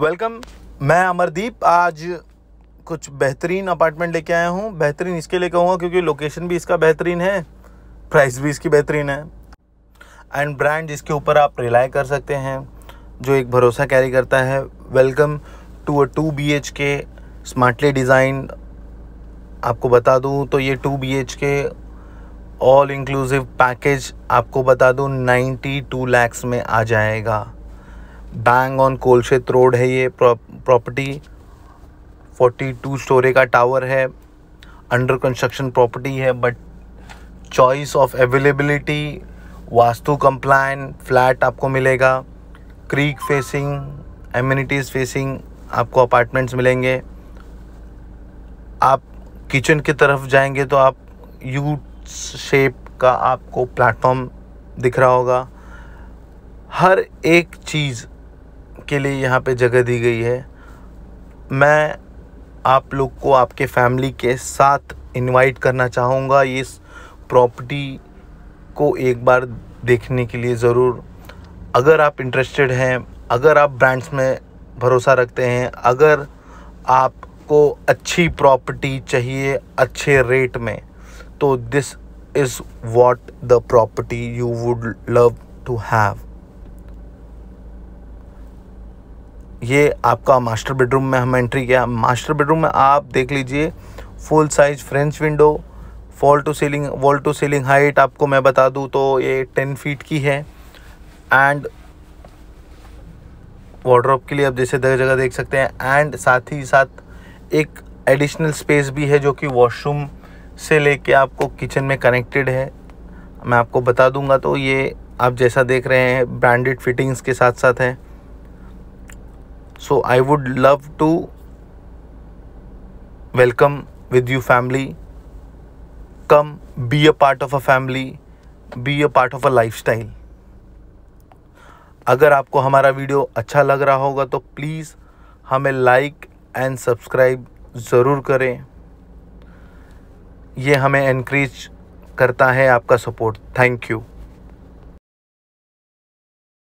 welcome मैं अमरदीप आज कुछ बेहतरीन अपार्टमेंट लेके आया हूँ बेहतरीन इसके लिए कहूँगा क्योंकि लोकेशन भी इसका बेहतरीन है प्राइस भी इसकी बेहतरीन है एंड ब्रांड जिसके ऊपर आप रिलाई कर सकते हैं जो एक भरोसा कैरी करता है welcome to a two B H K smartly design आपको बता दूँ तो ये two B H K all inclusive package आपको बता दूँ नाइन्टी टू लैक्स में आ जाएगा बैंग ऑन कोलशेत रोड है ये प्रॉपर्टी फोर्टी टू स्टोरे का टावर है अंडर कंस्ट्रक्शन प्रॉपर्टी है but choice of availability vastu compliant flat आपको मिलेगा क्रीक फेसिंग एम्यूनिटीज़ फेसिंग आपको अपार्टमेंट्स मिलेंगे आप किचन की तरफ जाएंगे तो आप यू शेप का आपको प्लेटफॉर्म दिख रहा होगा हर एक चीज़ के लिए यहाँ पे जगह दी गई है मैं आप लोग को आपके फैमिली के साथ इनवाइट करना चाहूँगा इस प्रॉपर्टी को एक बार देखने के लिए ज़रूर अगर आप इंटरेस्टेड हैं अगर आप ब्रांड्स में भरोसा रखते हैं अगर आपको अच्छी प्रॉपर्टी चाहिए अच्छे रेट में तो this is what the property you would love to have ये आपका मास्टर बेडरूम में हम एंट्री किया मास्टर बेडरूम में आप देख लीजिए full size French window floor to ceiling wall to ceiling height आपको मैं बता दूं तो ये टेन फीट की है एंड वार्ड्रॉप के लिए आप जैसे दर जगह देख सकते हैं एंड साथ ही साथ एक एडिशनल स्पेस भी है जो कि वॉशरूम से लेके आपको किचन में कनेक्टेड है मैं आपको बता दूंगा तो ये आप जैसा देख रहे हैं ब्रांडेड फिटिंग्स के साथ साथ हैं so i would love to welcome with you family come be a part of a family be a part of a lifestyle अगर आपको हमारा वीडियो अच्छा लग रहा होगा तो प्लीज़ हमें लाइक एंड सब्सक्राइब ज़रूर करें ये हमें इनक्रेज करता है आपका सपोर्ट थैंक यू